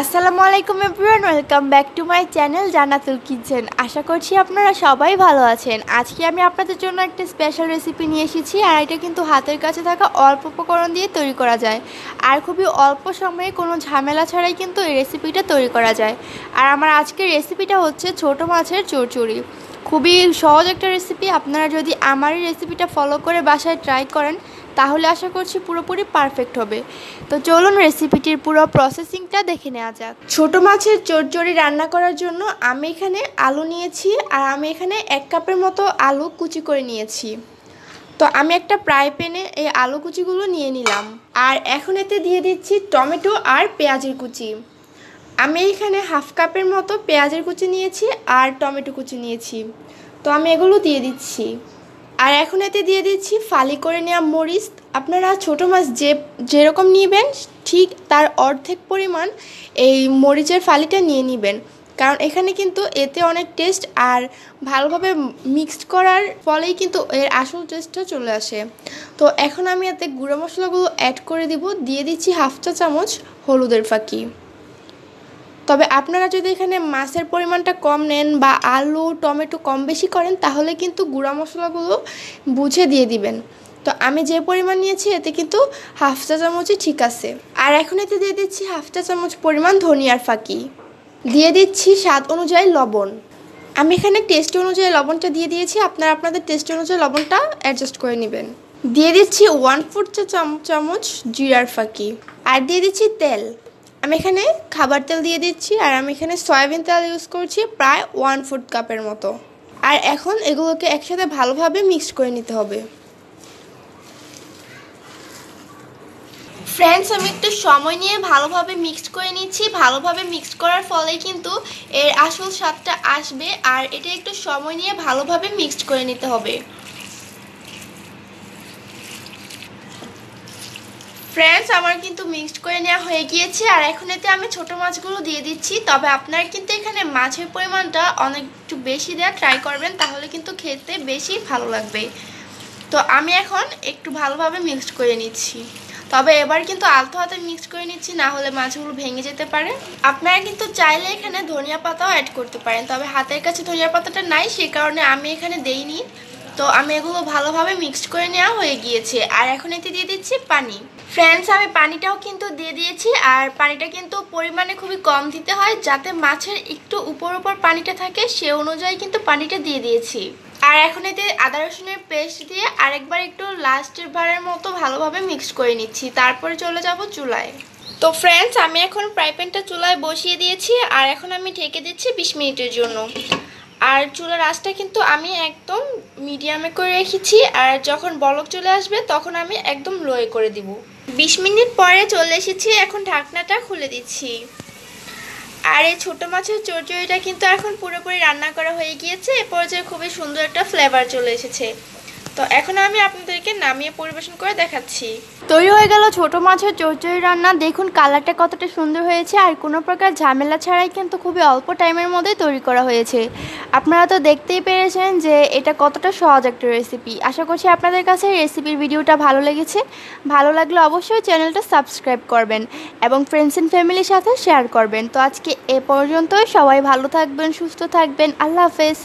আসসালামু আলাইকুম everyone welcome back to my channel Jannatul kitchen আশা করছি আপনারা সবাই ভালো আছেন আজকে আমি আপনাদের জন্য একটা স্পেশাল রেসিপি নিয়ে এসেছি আর এটা কিন্তু হাতের কাছে থাকা অল্প উপকরণ দিয়ে তৈরি করা যায় আর খুবই অল্প সময়ে কোনো ঝামেলা ছাড়াই কিন্তু এই রেসিপিটা তৈরি করা যায় আর আমার আজকের রেসিপিটা হচ্ছে ছোট মাছের চড়চড়ি খুবই সহজ একটা রেসিপি আপনারা যদি আমার রেসিপিটা ফলো করে বাসায় ট্রাই করেন তাহলে আশা করছি পুরোপুরি পারফেক্ট হবে তো চলুন রেসিপিটির পুরো প্রসেসিংটা দেখে নেওয়া যাক ছোট মাছের চটজড়ি রান্না করার জন্য আমি এখানে আলু নিয়েছি আর আমি এখানে এক কাপের মতো আলু কুচি করে নিয়েছি তো আমি একটা প্রায় প্যানে এই আলু কুচিগুলো নিয়ে নিলাম আর এখন এতে দিয়ে দিচ্ছি টমেটো আর পেঁয়াজের কুচি আমি এখানে হাফ কাপের মতো পেঁয়াজের কুচি নিয়েছি আর টমেটো কুচি নিয়েছি তো আমি এগুলো দিয়ে দিচ্ছি আর এখন এতে দিয়ে দিচ্ছি ফালি করে নেওয়া মরিচ আপনারা ছোট মাছ যে যেরকম নিবেন ঠিক তার অর্ধেক পরিমাণ এই মরিচের ফালিটা নিয়ে নেবেন কারণ এখানে কিন্তু এতে অনেক টেস্ট আর ভালোভাবে মিক্সড করার ফলেই কিন্তু এর আসল টেস্টটা চলে আসে তো এখন আমি এতে গুঁড়ো মশলাগুলো অ্যাড করে দিব দিয়ে দিচ্ছি হাফ চা চামচ হলুদের ফাঁকি তবে আপনারা যদি এখানে মাছের পরিমাণটা কম নেন বা আলু টমেটো কম বেশি করেন তাহলে কিন্তু গুঁড়া মশলাগুলো বুঝে দিয়ে দিবেন তো আমি যে পরিমাণ নিয়েছি এতে কিন্তু হাফ চা চামচই ঠিক আছে আর এখন এতে দিয়ে দিচ্ছি হাফ চা চামচ পরিমাণ ধনিয়ার ফাঁকি দিয়ে দিচ্ছি স্বাদ অনুযায়ী লবণ আমি এখানে টেস্ট অনুযায়ী লবণটা দিয়ে দিয়েছি আপনারা আপনাদের টেস্ট অনুযায়ী লবণটা অ্যাডজাস্ট করে নেবেন দিয়ে দিচ্ছি ওয়ান ফোর চা চামচ জিরার ফাঁকি আর দিয়ে দিচ্ছি তেল আমি এখানে খাবার তেল দিয়ে দিচ্ছি আর আমি এখানে সয়াবিন তেল ইউজ করছি প্রায় ওয়ান ফুড কাপের মতো আর এখন এগুলোকে একসাথে ভালোভাবে মিক্স করে নিতে হবে ফ্রেন্ডস আমি একটু সময় নিয়ে ভালোভাবে মিক্স করে নিচ্ছি ভালোভাবে মিক্স করার ফলে কিন্তু এর আসল স্বাদটা আসবে আর এটা একটু সময় নিয়ে ভালোভাবে মিক্সড করে নিতে হবে ফ্রেন্ডস আমার কিন্তু মিক্সড করে নেওয়া হয়ে গিয়েছে আর এখন এতে আমি ছোট মাছগুলো দিয়ে দিচ্ছি তবে আপনার কিন্তু এখানে মাছের পরিমাণটা অনেক একটু বেশি দেওয়া ট্রাই করবেন তাহলে কিন্তু খেতে বেশি ভালো লাগবে তো আমি এখন একটু ভালোভাবে মিক্সড করে নিচ্ছি তবে এবার কিন্তু আলতো হাতে মিক্স করে নিচ্ছি না হলে মাছগুলো ভেঙে যেতে পারে আপনারা কিন্তু চাইলে এখানে ধনিয়া পাতাও অ্যাড করতে পারেন তবে হাতের কাছে ধনিয়া পাতাটা নাই সেই কারণে আমি এখানে দেইনি তো আমি এগুলো ভালোভাবে মিক্সড করে নেওয়া হয়ে গিয়েছে আর এখন এতে দিয়ে দিচ্ছি পানি ফ্রেন্ডস আমি পানিটাও কিন্তু দিয়ে দিয়েছি আর পানিটা কিন্তু পরিমাণে খুবই কম দিতে হয় যাতে মাছের একটু উপর উপর পানিটা থাকে সে অনুযায়ী কিন্তু পানিটা দিয়ে দিয়েছি আর এখন এতে আদা রসুনের পেস্ট দিয়ে আরেকবার একটু লাস্টের বারের মতো ভালোভাবে মিক্স করে নিচ্ছি তারপরে চলে যাব চুলায় তো ফ্রেন্ডস আমি এখন প্রাইপ্যানটা চুলায় বসিয়ে দিয়েছি আর এখন আমি ঢেকে দিচ্ছি বিশ মিনিটের জন্য আর চুলার আঁচটা কিন্তু আমি একদম মিডিয়ামে করে রেখেছি আর যখন বলক চলে আসবে তখন আমি একদম লোয়ে করে দিব বিশ মিনিট পরে চলে এসেছি এখন ঢাকনাটা খুলে দিচ্ছি আর এই ছোটো মাছের চরচড়িটা কিন্তু এখন পুরোপুরি রান্না করা হয়ে গিয়েছে এ পর্যায়ে খুবই সুন্দর একটা ফ্লেভার চলে এসেছে তো এখন আমি আপনাদেরকে নামিয়ে পরিবেশন করে দেখাচ্ছি তৈরি হয়ে গেল ছোট মাছের চচ্চড়ি রান্না দেখুন কালারটা কতটা সুন্দর হয়েছে আর কোনো প্রকার ঝামেলা ছাড়াই কিন্তু খুবই অল্প টাইমের মধ্যেই তৈরি করা হয়েছে আপনারা তো দেখতেই পেরেছেন যে এটা কতটা সহজ একটা রেসিপি আশা করছি আপনাদের কাছে রেসিপির ভিডিওটা ভালো লেগেছে ভালো লাগলে অবশ্যই চ্যানেলটা সাবস্ক্রাইব করবেন এবং ফ্রেন্ডস অ্যান্ড ফ্যামিলির সাথে শেয়ার করবেন তো আজকে এ পর্যন্তই সবাই ভালো থাকবেন সুস্থ থাকবেন আল্লাহ হাফেজ